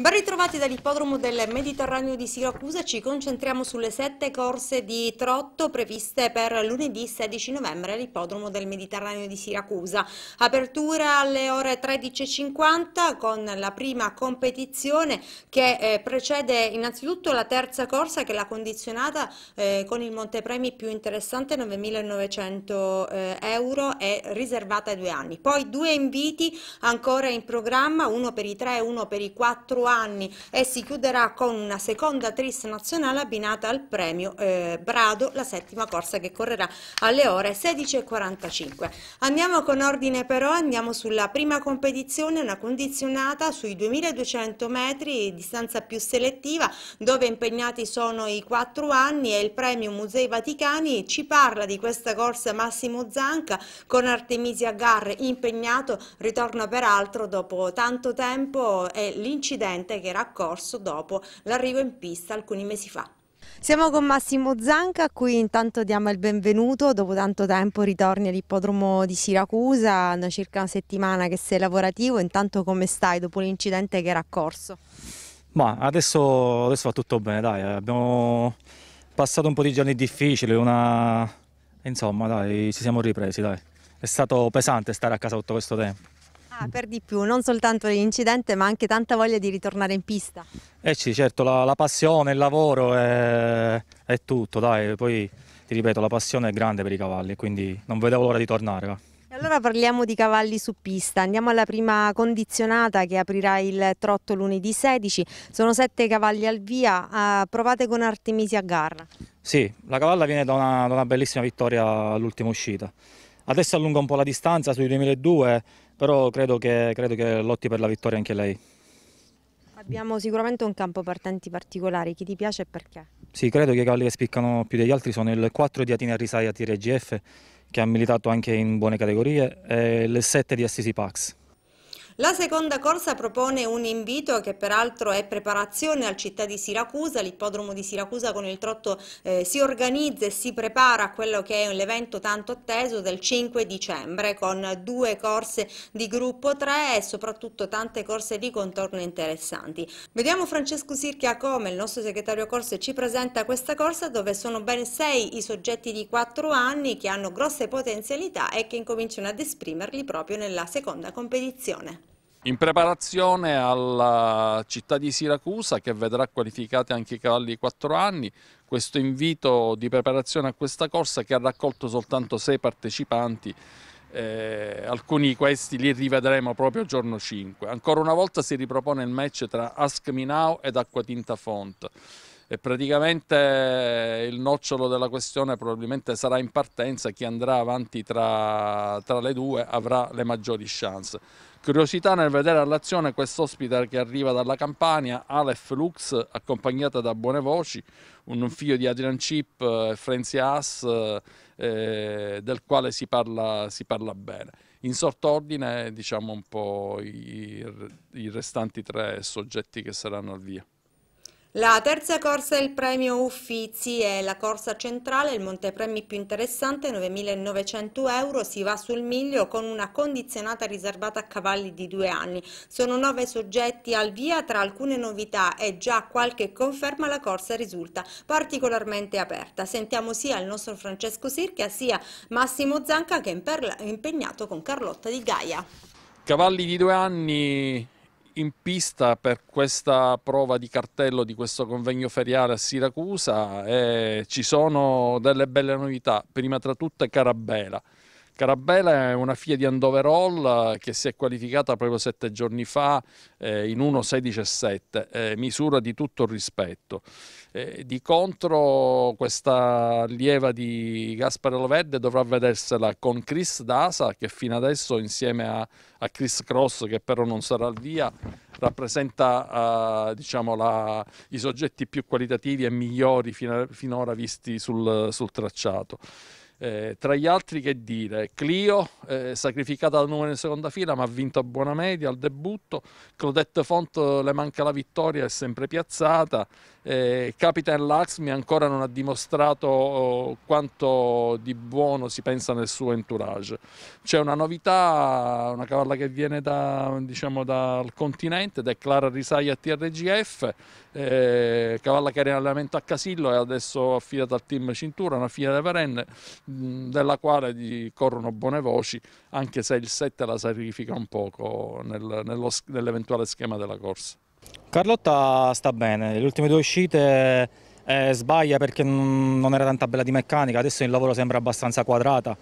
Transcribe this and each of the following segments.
Ben ritrovati dall'ippodromo del Mediterraneo di Siracusa, ci concentriamo sulle sette corse di trotto previste per lunedì 16 novembre all'ippodromo del Mediterraneo di Siracusa. Apertura alle ore 13.50 con la prima competizione che eh, precede innanzitutto la terza corsa che l'ha condizionata eh, con il montepremi più interessante 9.900 eh, euro e riservata ai due anni. Poi due inviti ancora in programma, uno per i tre e uno per i quattro anni anni e si chiuderà con una seconda tris nazionale abbinata al premio eh, Brado, la settima corsa che correrà alle ore 16.45. Andiamo con ordine però, andiamo sulla prima competizione, una condizionata sui 2200 metri, distanza più selettiva, dove impegnati sono i 4 anni e il premio Musei Vaticani ci parla di questa corsa Massimo Zanca con Artemisia Garre impegnato, ritorna peraltro dopo tanto tempo e l'incidente incidente che era accorso dopo l'arrivo in pista alcuni mesi fa. Siamo con Massimo Zanca, a cui intanto diamo il benvenuto, dopo tanto tempo ritorni all'ippodromo di Siracusa, da circa una settimana che sei lavorativo, intanto come stai dopo l'incidente che era accorso? Ma adesso, adesso, va tutto bene, dai, abbiamo passato un po' di giorni difficili, una... insomma dai, ci siamo ripresi, dai. È stato pesante stare a casa tutto questo tempo. Ah, per di più, non soltanto l'incidente ma anche tanta voglia di ritornare in pista. Eh sì, certo, la, la passione, il lavoro è, è, tutto, dai, poi ti ripeto, la passione è grande per i cavalli, quindi non vedevo l'ora di tornare. Va. E allora parliamo di cavalli su pista, andiamo alla prima condizionata che aprirà il trotto lunedì 16, sono sette cavalli al via, ah, provate con Artemisia Garra. Sì, la cavalla viene da una, da una bellissima vittoria all'ultima uscita, adesso allunga un po' la distanza sui 2002, però credo che, credo che lotti per la vittoria anche lei. Abbiamo sicuramente un campo partenti particolare, chi ti piace e perché? Sì, credo che i cavalli che spiccano più degli altri sono il 4 di Atina Risaia GF, che ha militato anche in buone categorie, e il 7 di Assisi Pax. La seconda corsa propone un invito che peraltro è preparazione al città di Siracusa, l'ippodromo di Siracusa con il trotto eh, si organizza e si prepara a quello che è l'evento tanto atteso del 5 dicembre con due corse di gruppo 3 e soprattutto tante corse di contorno interessanti. Vediamo Francesco Sirchia come il nostro segretario corse ci presenta questa corsa dove sono ben sei i soggetti di 4 anni che hanno grosse potenzialità e che incominciano ad esprimerli proprio nella seconda competizione. In preparazione alla città di Siracusa che vedrà qualificati anche i cavalli di 4 anni, questo invito di preparazione a questa corsa che ha raccolto soltanto 6 partecipanti, eh, alcuni di questi li rivedremo proprio giorno 5. Ancora una volta si ripropone il match tra Ask Me Now ed Acquatinta Font e praticamente eh, il nocciolo della questione probabilmente sarà in partenza, chi andrà avanti tra, tra le due avrà le maggiori chance. Curiosità nel vedere all'azione quest'ospite che arriva dalla Campania, Aleph Lux, accompagnata da buone voci, un figlio di Adrian Chip e eh, Frenzia Haas, eh, del quale si parla, si parla bene. In sort'ordine diciamo un po' i, i restanti tre soggetti che saranno al via. La terza corsa è il premio Uffizi, è la corsa centrale, il montepremi più interessante, 9.900 euro, si va sul miglio con una condizionata riservata a cavalli di due anni. Sono nove soggetti al via, tra alcune novità e già qualche conferma la corsa risulta particolarmente aperta. Sentiamo sia il nostro Francesco Sirchia sia Massimo Zanca che è impegnato con Carlotta di Gaia. Cavalli di due anni in pista per questa prova di cartello di questo convegno feriale a Siracusa e eh, ci sono delle belle novità, prima tra tutte Carabela. Carabella è una figlia di Andoverall eh, che si è qualificata proprio sette giorni fa eh, in 1.16.7, eh, misura di tutto rispetto. Eh, di contro questa lieva di Gaspare Loverde dovrà vedersela con Chris Dasa che fino adesso insieme a, a Chris Cross che però non sarà al via rappresenta eh, diciamo, la, i soggetti più qualitativi e migliori fino finora visti sul, sul tracciato. Eh, tra gli altri che dire, Clio, eh, sacrificata da numero in seconda fila ma ha vinto a buona media al debutto, Claudette Font le manca la vittoria, è sempre piazzata, eh, Capitan Laxmi ancora non ha dimostrato oh, quanto di buono si pensa nel suo entourage. C'è una novità, una cavalla che viene da, diciamo, dal continente ed è Clara Risaia a TRGF, eh, cavalla che era in allenamento a Casillo e adesso affidata al team Cintura, una figlia di Varenne della quale corrono buone voci, anche se il 7 la sacrifica un poco nel, nell'eventuale schema della corsa. Carlotta sta bene, le ultime due uscite eh, sbaglia perché non era tanta bella di meccanica, adesso il lavoro sembra abbastanza quadrata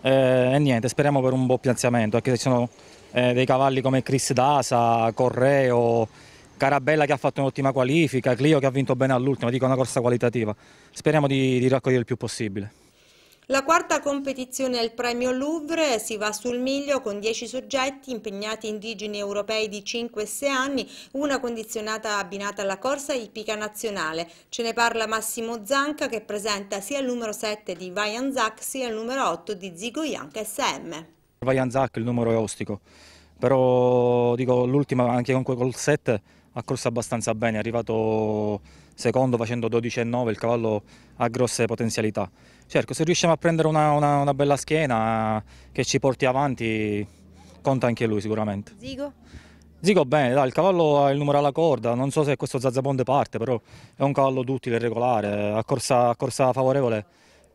eh, e niente, speriamo per un buon piazzamento, anche se ci sono eh, dei cavalli come Chris D'Asa, Correo, Carabella che ha fatto un'ottima qualifica, Clio che ha vinto bene all'ultimo, dico una corsa qualitativa, speriamo di, di raccogliere il più possibile. La quarta competizione al Premio Louvre si va sul miglio con 10 soggetti impegnati indigeni europei di 5 e 6 anni, una condizionata abbinata alla corsa ippica nazionale. Ce ne parla Massimo Zanca che presenta sia il numero 7 di Vajan Zak sia il numero 8 di Zigo Zigoyank SM. Vajan Zak il numero è ostico, però l'ultima anche con col 7 ha corso abbastanza bene, è arrivato secondo facendo 12 e 9, il cavallo ha grosse potenzialità. Certo, se riusciamo a prendere una, una, una bella schiena che ci porti avanti, conta anche lui sicuramente. Zigo? Zigo bene, dai, il cavallo ha il numero alla corda, non so se questo Zazzabonde parte, però è un cavallo duttile, regolare, a corsa, a corsa favorevole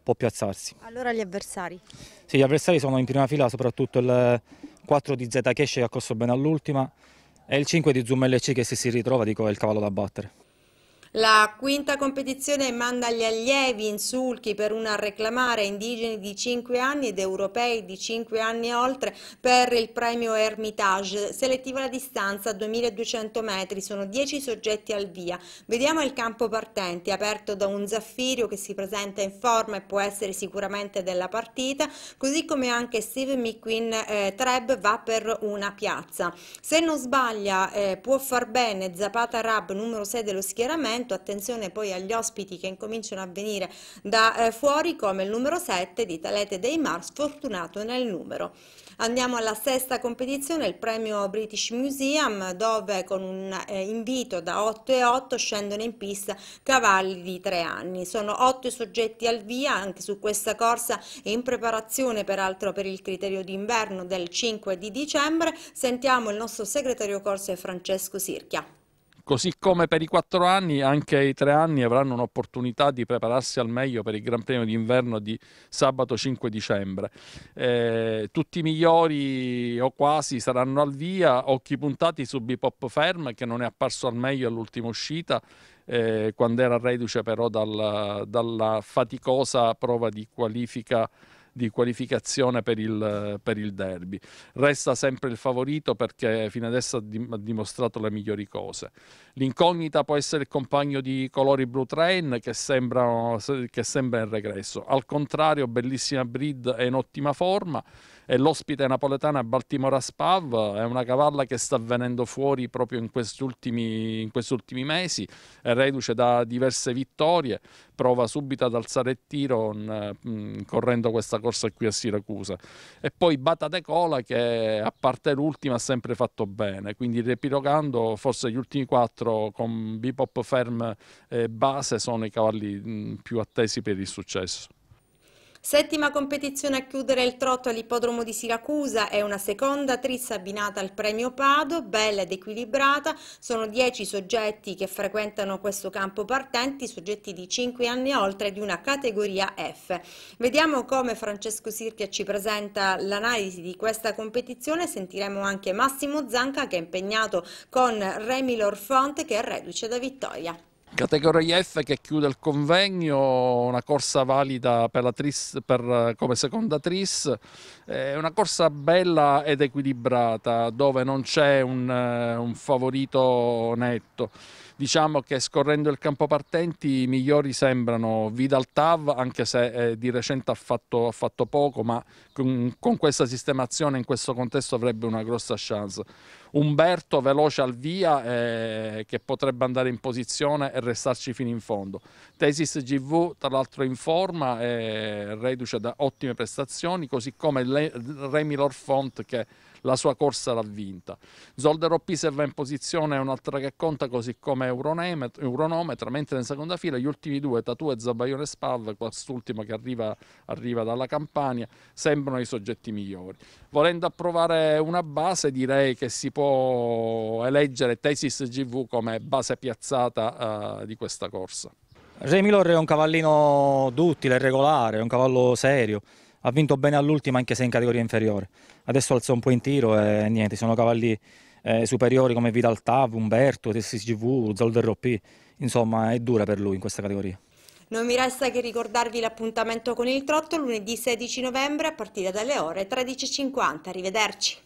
può piazzarsi. Allora gli avversari? Sì, gli avversari sono in prima fila soprattutto il 4 di Zeta Cash che ha corso bene all'ultima e il 5 di Zoom LC che se si ritrova dico, è il cavallo da battere. La quinta competizione manda gli allievi in sulchi per una reclamare indigeni di 5 anni ed europei di 5 anni e oltre per il premio Hermitage, selettiva la distanza a 2200 metri, sono 10 soggetti al via. Vediamo il campo partenti, aperto da un Zaffirio che si presenta in forma e può essere sicuramente della partita, così come anche Steve McQueen eh, Treb va per una piazza. Se non sbaglia eh, può far bene Zapata Rab numero 6 dello schieramento, evento, attenzione poi agli ospiti che incominciano a venire da eh, fuori come il numero 7 di Talete dei Mars, fortunato nel numero. Andiamo alla sesta competizione, il premio British Museum, dove con un eh, invito da 8 e 8 scendono in pista cavalli di 3 anni. Sono 8 soggetti al via, anche su questa corsa in preparazione peraltro per il criterio d'inverno del 5 di dicembre. Sentiamo il nostro segretario corso Francesco Sirchia. Così come per i quattro anni, anche i tre anni avranno un'opportunità di prepararsi al meglio per il Gran Premio d'inverno di sabato 5 dicembre. Eh, tutti i migliori o quasi saranno al via, occhi puntati su Bipop Ferm che non è apparso al meglio all'ultima uscita. Eh, quando era reduce però dal, dalla faticosa prova di qualifica di qualificazione per il, per il derby. Resta sempre il favorito perché fino adesso ha, dim- ha dimostrato le migliori cose. L'incognita può essere il compagno di colori blu Train che sembra, che sembra in regresso. Al contrario, bellissima Breed è in ottima forma è l'ospite napoletana Baltimora Spav è una cavalla che sta venendo fuori proprio in questi ultimi, in questi ultimi mesi, è reduce da diverse vittorie, prova subito ad alzare il tiro mh, mm, mm, correndo questa corsa qui a Siracusa. E poi Bata De Cola che a parte l'ultima ha sempre fatto bene, quindi repilogando forse gli ultimi quattro con Bipop Ferm e Base sono i cavalli mm, più attesi per il successo. Settima competizione a chiudere il trotto all'ippodromo di Siracusa è una seconda trissa abbinata al premio Pado, bella ed equilibrata, sono dieci soggetti che frequentano questo campo partenti, soggetti di 5 anni e oltre di una categoria F. Vediamo come Francesco Sirchia ci presenta l'analisi di questa competizione, sentiremo anche Massimo Zanca che è impegnato con Remy Lorfonte che è reduce da vittoria. Categoria F che chiude il convegno, una corsa valida per tris, per, come seconda tris, eh, una corsa bella ed equilibrata dove non c'è un, un favorito netto. Diciamo che scorrendo il campo partenti i migliori sembrano Vidal Tav, anche se eh, di recente ha fatto, ha fatto poco, ma con, con, questa sistemazione in questo contesto avrebbe una grossa chance. Umberto veloce al via eh, che potrebbe andare in posizione e restarci fino in fondo. Tesis GV tra l'altro in forma, eh, reduce da ottime prestazioni, così come Remy Lorfont che la sua corsa l'ha vinta. Zolder Pisser va in posizione è un'altra che conta, così come Euronometra, mentre in seconda fila gli ultimi due, Tatu e Zabaglione Spalla, quest'ultimo che arriva, arriva dalla Campania, sembrano i soggetti migliori. Volendo approvare una base, direi che si può eleggere Tesis GV come base piazzata eh, di questa corsa. Remilor è un cavallino duttile, regolare, è un cavallo serio, ha vinto bene all'ultima anche se in categoria inferiore. Adesso alzo un po' in tiro e niente, sono cavalli eh, superiori come Vidal Tav, Umberto, TSGV, Zolder P. Insomma, è dura per lui in questa categoria. Non mi resta che ricordarvi l'appuntamento con il Trotto lunedì 16 novembre a partire dalle ore 13.50. Arrivederci.